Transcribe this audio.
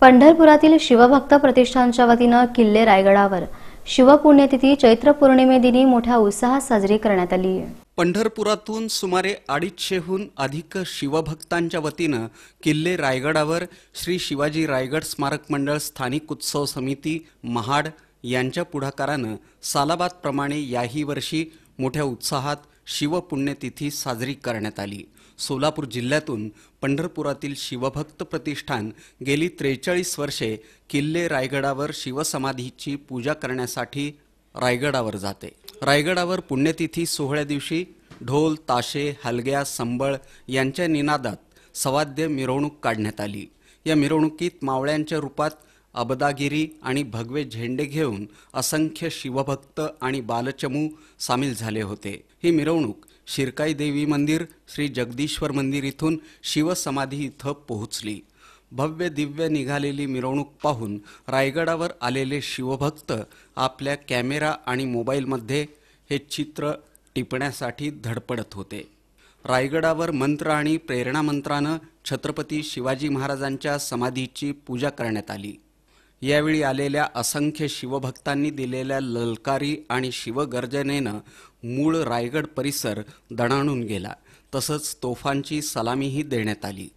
पंढरपुरातील शिवभक्त प्रतिष्ठानच्या वतीनं किल्ले रायगडावर शिवपुण्यतिथी चैत्र पौर्णिमेदिनी मोठ्या उत्साहात साजरी करण्यात आली पंढरपुरातून सुमारे अडीचशेहून अधिक शिवभक्तांच्या वतीनं किल्ले रायगडावर श्री शिवाजी रायगड स्मारक मंडळ स्थानिक उत्सव समिती महाड यांच्या पुढाकारानं सालाबादप्रमाणे याही वर्षी मोठ्या उत्साहात शिवपुण्यतिथी साजरी करण्यात आली सोलापूर जिल्ह्यातून पंढरपुरातील शिवभक्त प्रतिष्ठान गेली त्रेचाळीस वर्षे किल्ले रायगडावर शिवसमाधीची पूजा करण्यासाठी रायगडावर जाते रायगडावर पुण्यतिथी सोहळ्या दिवशी ढोल ताशे हलग्या संबळ यांच्या निनादात सवाद्य मिरवणूक काढण्यात आली या मिरवणुकीत मावळ्यांच्या रूपात अबदागिरी आणि भगवे झेंडे घेऊन असंख्य शिवभक्त आणि बालचमू सामील झाले होते ही मिरवणूक शिरकाई देवी मंदिर श्री जगदीश्वर मंदिर इथून शिवसमाधी इथं पोहोचली भव्य दिव्य निघालेली मिरवणूक पाहून रायगडावर आलेले शिवभक्त आपल्या कॅमेरा आणि मोबाईलमध्ये हे चित्र टिपण्यासाठी धडपडत होते रायगडावर मंत्र आणि प्रेरणा मंत्रानं छत्रपती शिवाजी महाराजांच्या समाधीची पूजा करण्यात आली यावेळी आलेल्या असंख्य शिवभक्तांनी दिलेल्या ललकारी आणि शिवगर्जनेनं मूळ रायगड परिसर दणाणून गेला तसंच तोफांची सलामीही देण्यात आली